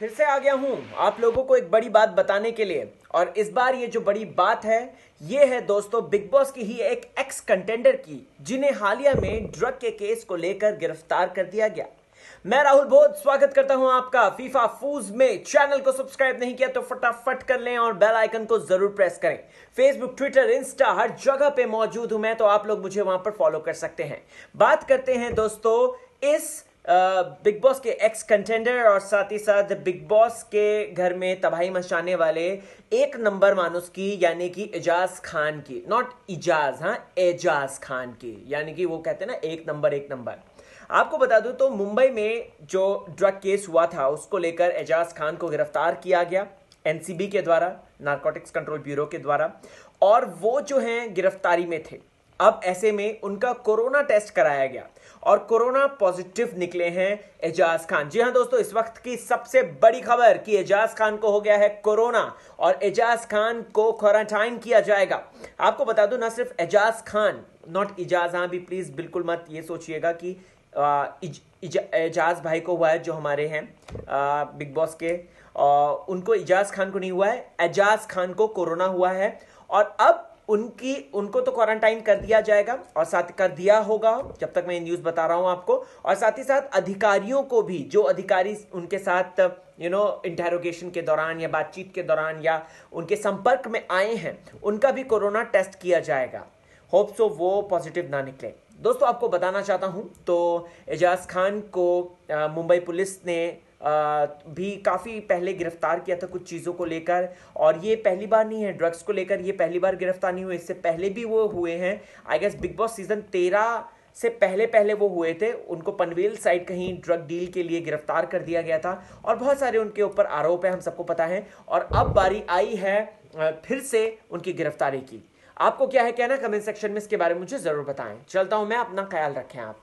फिर से आ गया हूं आप लोगों को एक बड़ी बात बताने के लिए और इस बार ये जो बड़ी बात है ये है दोस्तों बिग बॉस की ही एक एक्स कंटेंडर की जिन्हें हालिया में ड्रग के केस को लेकर गिरफ्तार कर दिया गया मैं राहुल बोध स्वागत करता हूं आपका फीफा फूज में चैनल को सब्सक्राइब नहीं किया तो फटाफट कर लें और बेल आइकन को जरूर प्रेस करें फेसबुक ट्विटर इंस्टा हर जगह पे मौजूद हूं मैं तो आप लोग मुझे वहां पर फॉलो कर सकते हैं बात करते हैं दोस्तों इस बिग बॉस के एक्स कंटेंडर और साथ ही साथ बिग बॉस के घर में तबाही मचाने वाले एक नंबर मानुस की यानी कि एजाज खान की नॉट इजाज हाँ एजाज खान की यानी कि वो कहते हैं ना एक नंबर एक नंबर आपको बता दूं तो मुंबई में जो ड्रग केस हुआ था उसको लेकर एजाज खान को गिरफ्तार किया गया एनसीबी के द्वारा नारकोटिक्स कंट्रोल ब्यूरो के द्वारा और वो जो हैं गिरफ्तारी में थे अब ऐसे में उनका कोरोना टेस्ट कराया गया और कोरोना पॉजिटिव निकले हैं एजाज खान जी हाँ दोस्तों इस वक्त की सबसे बड़ी खबर कि एजाज खान को हो गया है कोरोना और एजाज खान को क्वारंटाइन किया जाएगा आपको बता दूं ना सिर्फ एजाज खान नॉट इजाज हाँ भी प्लीज बिल्कुल मत ये सोचिएगा कि एजाज भाई को हुआ है जो हमारे हैं बिग बॉस के आ, उनको एजाज खान को नहीं हुआ है एजाज खान को कोरोना हुआ है और अब उनकी उनको तो क्वारंटाइन कर दिया जाएगा और साथ कर दिया होगा जब तक मैं न्यूज़ बता रहा हूँ आपको और साथ ही साथ अधिकारियों को भी जो अधिकारी उनके साथ यू नो इंटेरोगेशन के दौरान या बातचीत के दौरान या उनके संपर्क में आए हैं उनका भी कोरोना टेस्ट किया जाएगा होप सो वो पॉजिटिव ना निकले दोस्तों आपको बताना चाहता हूँ तो एजाज खान को मुंबई पुलिस ने भी काफ़ी पहले गिरफ्तार किया था कुछ चीज़ों को लेकर और ये पहली बार नहीं है ड्रग्स को लेकर ये पहली बार गिरफ्तार नहीं हुए इससे पहले भी वो हुए हैं I guess Bigg Boss season तेरह से पहले पहले वो हुए थे उनको पनवेल साइड कहीं ड्रग डील के लिए गिरफ्तार कर दिया गया था और बहुत सारे उनके ऊपर आरोप है हम सबको पता है और अब बारी आई है फिर से उनकी गिरफ्तारी की आपको क्या है कहना कमेंट सेक्शन में इसके बारे में मुझे ज़रूर बताएं चलता हूँ मैं अपना ख्याल रखें आप